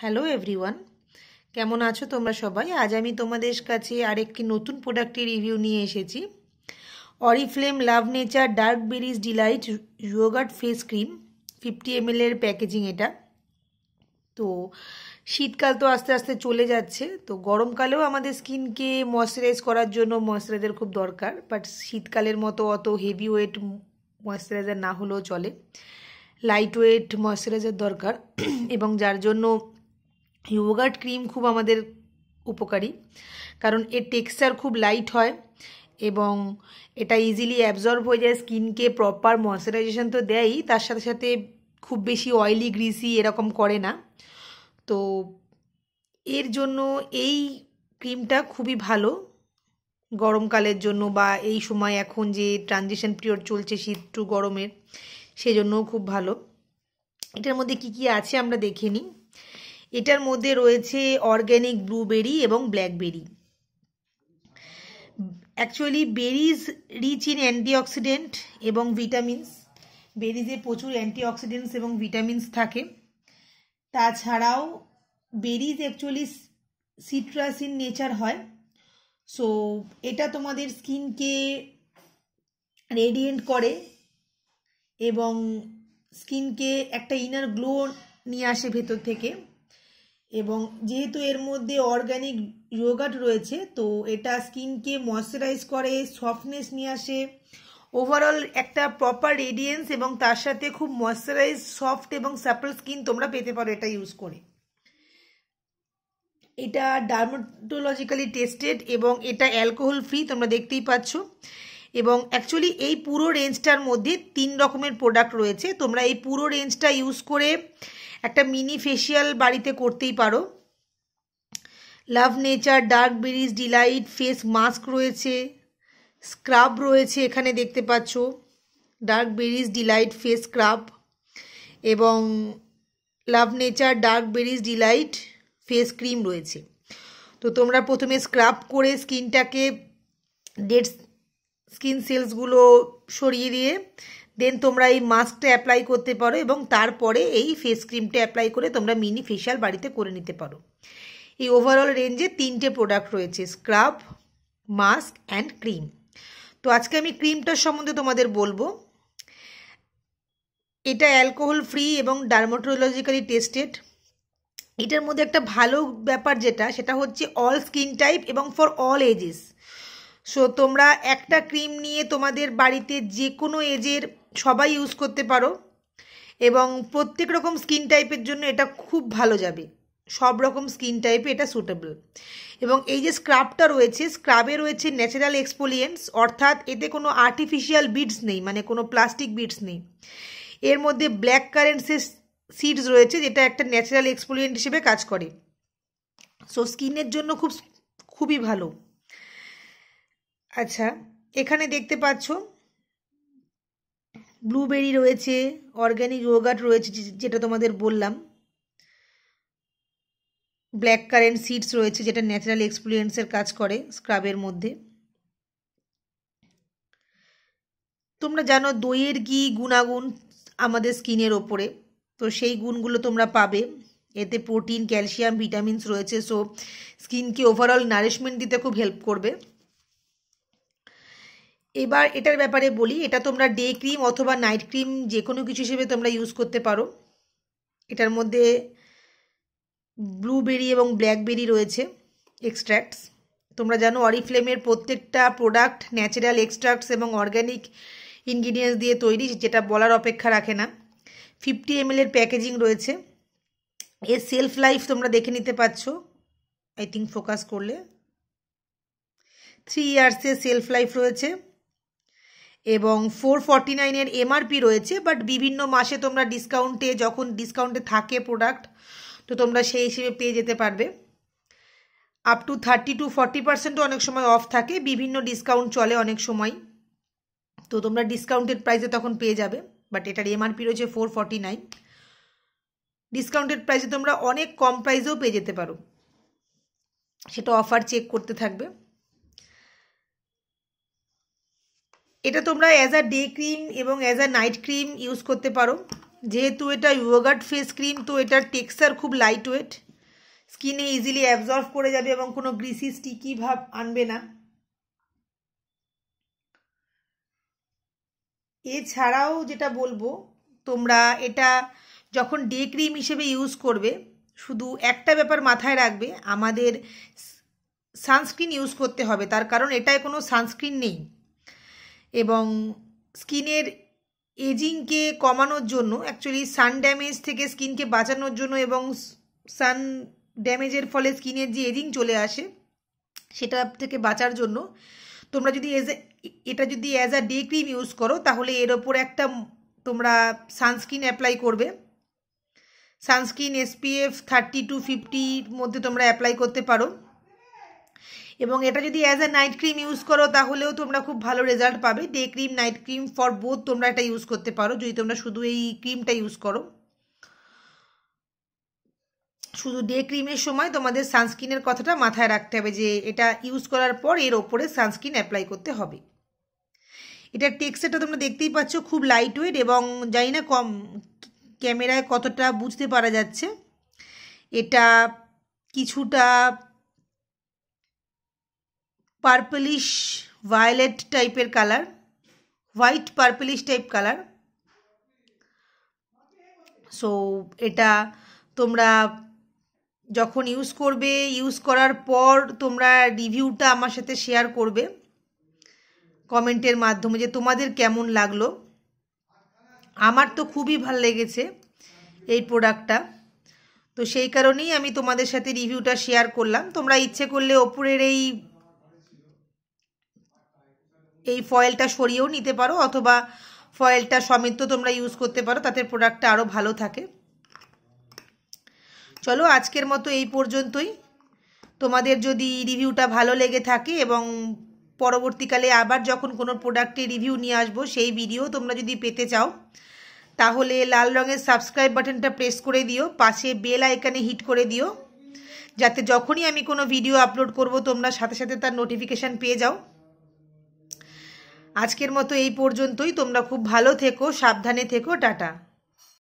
hello everyone কেমন আছো তোমরা সবাই আজ আমি তোমাদের কাছে আরেকটি নতুন প্রোডাক্টের রিভিউ নিয়ে এসেছি Oriflame love nature dark berries delight yogurt face cream fifty এমএলের প্যাকেজিং এটা তো শীতকাল তো আস্তে আস্তে চলে যাচ্ছে তো গরমকালেও আমাদের স্কিনকে ময়শ্চারাইজ করার জন্য ময়শ্চারাইজার খুব দরকার বাট শীতকালের মতো অত হেভি ওয়েট ময়শ্চারাইজার না হলেও চলে লাইট ওয়েট ময়শ্চারাইজার দরকার এবং যার জন্য ইয়োগার্ট ক্রিম খুব আমাদের উপকারী কারণ এর টেক্সচার খুব লাইট হয় এবং এটা ইজিলি অ্যাবজর্ব হয়ে যায় স্কিনকে প্রপার ময়শ্চারাইজেশন তো দেয়ই তার সাথে সাথে খুব বেশি অয়েলি গ্রিসি এরকম করে না তো এর জন্য এই ক্রিমটা খুবই ভালো গরমকালের জন্য বা এই সময় এখন যে ট্রানজিশন পিরিয়ড চলছে শীত টু গরমের সেজন্যও খুব ভালো এটার মধ্যে কি কি আছে আমরা দেখে নিই এটার মধ্যে রয়েছে অর্গ্যানিক ব্লুবেরি এবং blackberry actually berries rich in antioxidant এবং ভিটামিনস বেরিজে প্রচুর অ্যান্টিঅক্সিডেন্টস এবং ভিটামিনস থাকে তাছাড়াও berries actually citrus in nature হয় সো এটা তোমাদের স্কিনকে রেডিয়েন্ট করে এবং স্কিনকে একটা ইনার গ্লো নিয়ে আসে ভেতর থেকে এবং যেহেতু এর মধ্যে অর্গ্যানিক ইয়োগাট রয়েছে তো এটা স্কিনকে ময়শ্চারাইজ করে সফটনেস নিয়ে আসে ওভারঅল একটা প্রপার রেডিয়েন্স এবং তার সাথে খুব ময়শ্চারাইজ সফট এবং স্যাপল স্কিন তোমরা পেতে পারো এটা ইউজ করে এটা ডার্মোটোলজিক্যালি টেস্টেড এবং এটা অ্যালকোহল ফ্রি তোমরা দেখতেই পাচ্ছ এবং অ্যাকচুয়ালি এই পুরো রেঞ্জটার মধ্যে তিন রকমের প্রোডাক্ট রয়েছে তোমরা এই পুরো রেঞ্জটা ইউজ করে একটা মিনি ফেশিয়াল বাড়িতে করতেই পারো love nature dark berries delight face mask রয়েছে স্ক্রাব রয়েছে এখানে দেখতে পাচ্ছ dark berries delight face scrub এবং love nature dark berries delight face cream রয়েছে তো তোমরা প্রথমে স্ক্রাব করে স্কিনটাকে দেড় স্কিন সেলসগুলো সরিয়ে দিয়ে দেন তোমরা এই মাস্কটা অ্যাপ্লাই করতে পারো এবং তারপরে এই ফেস ক্রিমটা অ্যাপ্লাই করে তোমরা মিনি ফেশিয়াল বাড়িতে করে নিতে পারো এই ওভারঅল রেঞ্জে তিনটে প্রোডাক্ট রয়েছে স্ক্রাব মাস্ক অ্যান্ড ক্রিম তো আজকে আমি ক্রিমটার সম্বন্ধে তোমাদের বলবো এটা অ্যালকোহল ফ্রি এবং ডার্মোটোলজিক্যালি টেস্টেড এটার মধ্যে একটা ভালো ব্যাপার যেটা সেটা হচ্ছে অল স্কিন টাইপ এবং ফর অল এজেস সো তোমরা একটা ক্রিম নিয়ে তোমাদের বাড়িতে যে কোনো এজের সবাই ইউজ করতে পারো এবং প্রত্যেক রকম স্কিন টাইপের জন্য এটা খুব ভালো যাবে সব রকম স্কিন টাইপে এটা সুটেবল এবং এই যে স্ক্রাবটা রয়েছে স্ক্রাবে রয়েছে ন্যাচারাল এক্সপোলিয়েন্স অর্থাৎ এতে কোনো আর্টিফিশিয়াল বিডস নেই মানে কোনো প্লাস্টিক বিডস নেই এর মধ্যে ব্ল্যাক কারেন্টসের সিডস রয়েছে যেটা একটা ন্যাচারাল এক্সপোলিয়েন্ট হিসেবে কাজ করে সো স্কিনের জন্য খুব খুবই ভালো আচ্ছা এখানে দেখতে পাচ্ছ ব্লুবেরি রয়েছে অর্গ্যানিক ইয়োগাট রয়েছে যেটা তোমাদের বললাম ব্ল্যাক কারেন্ট সিডস রয়েছে যেটা ন্যাচারাল এক্সপ্লুয়েন্সের কাজ করে স্ক্রাবের মধ্যে তোমরা জানো দইয়ের ঘি গুণাগুণ আমাদের স্কিনের ওপরে তো সেই গুণগুলো তোমরা পাবে এতে প্রোটিন ক্যালসিয়াম ভিটামিনস রয়েছে সো স্কিনকে ওভারঅল নারিশমেন্ট দিতে খুব হেল্প করবে এবার এটার ব্যাপারে বলি এটা তোমরা ডে ক্রিম অথবা নাইট ক্রিম যে কোনো কিছু হিসেবে তোমরা ইউজ করতে পারো এটার মধ্যে ব্লুবেরি এবং ব্ল্যাকবেরি রয়েছে এক্সট্র্যাক্টস তোমরা জানো অরিফ্লেমের প্রত্যেকটা প্রোডাক্ট ন্যাচারাল এক্সট্রাক্টস এবং অর্গ্যানিক ইনগ্রিডিয়েন্টস দিয়ে তৈরি যেটা বলার অপেক্ষা রাখে না ফিফটি এম এর প্যাকেজিং রয়েছে এর সেলফ লাইফ তোমরা দেখে নিতে পারছো আই থিঙ্ক ফোকাস করলে থ্রি ইয়ার্সের সেলফ লাইফ রয়েছে এবং ফোর ফর্টি নাইনের এমআরপি রয়েছে বাট বিভিন্ন মাসে তোমরা ডিসকাউন্টে যখন ডিসকাউন্টে থাকে প্রোডাক্ট তো তোমরা সেই হিসেবে পেয়ে যেতে পারবে up to thirty to forty পার্সেন্টও অনেক সময় অফ থাকে বিভিন্ন ডিসকাউন্ট চলে অনেক সময় তো তোমরা ডিসকাউন্টেড প্রাইসে তখন পেয়ে যাবে বাট এটার এমআরপি রয়েছে ফোর ফর্টি নাইন ডিসকাউন্টেড প্রাইসে তোমরা অনেক কম প্রাইসেও পেয়ে যেতে পারো সেটা অফার চেক করতে থাকবে এটা তোমরা অ্যাজ আ ডে ক্রিম এবং as a night cream use করতে পারো যেহেতু এটা ইয়োগার্ট ফেস ক্রিম তো এটার টেক্সচার খুব লাইট ওয়েট স্কিনে ইজিলি অ্যাবজর্ভ করে যাবে এবং কোনো গ্রিসি স্টিকি ভাব আনবে না এছাড়াও যেটা বলবো তোমরা এটা যখন ডে ক্রিম হিসেবে ইউজ করবে শুধু একটা ব্যাপার মাথায় রাখবে আমাদের সানস্ক্রিন ইউজ করতে হবে তার কারণ এটায় কোনো সানস্ক্রিন নেই এবং স্কিনের এজিংকে কমানোর জন্য অ্যাকচুয়ালি সান ড্যামেজ থেকে স্কিনকে বাঁচানোর জন্য এবং সান ড্যামেজের ফলে স্কিনের যে এজিং চলে আসে সেটা থেকে বাঁচার জন্য তোমরা যদি এজ এটা যদি as a day cream use করো তাহলে এর ওপর একটা তোমরা সানস্ক্রিন অ্যাপ্লাই করবে সানস্ক্রিন এসপিএফ থার্টি টু ফিফটির মধ্যে তোমরা অ্যাপ্লাই করতে পারো এবং এটা যদি as a night cream use করো তাহলেও তোমরা খুব ভালো রেজাল্ট পাবে day cream night cream for both তোমরা এটা ইউজ করতে পারো যদি তোমরা শুধু এই ক্রিমটা ইউজ করো শুধু ডে ক্রিমের সময় তোমাদের সানস্ক্রিনের কথাটা মাথায় রাখতে হবে যে এটা ইউজ করার পর এর ওপরে সানস্ক্রিন অ্যাপ্লাই করতে হবে এটার টেক্সচারটা তোমরা দেখতেই পাচ্ছ খুব লাইট ওয়েট এবং জানি না কম ক্যামেরায় কতটা বুঝতে পারা যাচ্ছে এটা কিছুটা পার্পলিশ ভায়োলেট টাইপের colour white purplish type colour so এটা তোমরা যখন ইউজ করবে ইউজ করার পর তোমরা রিভিউটা আমার সাথে শেয়ার করবে কমেন্টের মাধ্যমে যে তোমাদের কেমন লাগলো আমার তো খুবই ভাল লেগেছে এই প্রোডাক্টটা তো সেই কারণেই আমি তোমাদের সাথে রিভিউটা শেয়ার করলাম তোমরা ইচ্ছে করলে ওপরের এই এই ফয়েলটা সরিয়েও নিতে পারো অথবা ফয়েলটা সমেত তোমরা ইউজ করতে পারো তাতে প্রোডাক্টটা আরও ভালো থাকে চলো আজকের মতো এই পর্যন্তই তোমাদের যদি রিভিউটা ভালো লেগে থাকে এবং পরবর্তীকালে আবার যখন কোনো প্রোডাক্টে রিভিউ নিয়ে আসবো সেই ভিডিও তোমরা যদি পেতে চাও তাহলে লাল রঙের সাবস্ক্রাইব বাটনটা প্রেস করে দিও পাশে বেল আইকানে হিট করে দিও যাতে যখনই আমি কোনো ভিডিও আপলোড করব তোমরা সাথে সাথে তার নোটিফিকেশান পেয়ে যাও আজকের মতো এই পর্যন্তই তোমরা খুব ভালো থেকো সাবধানে থেকো টাটা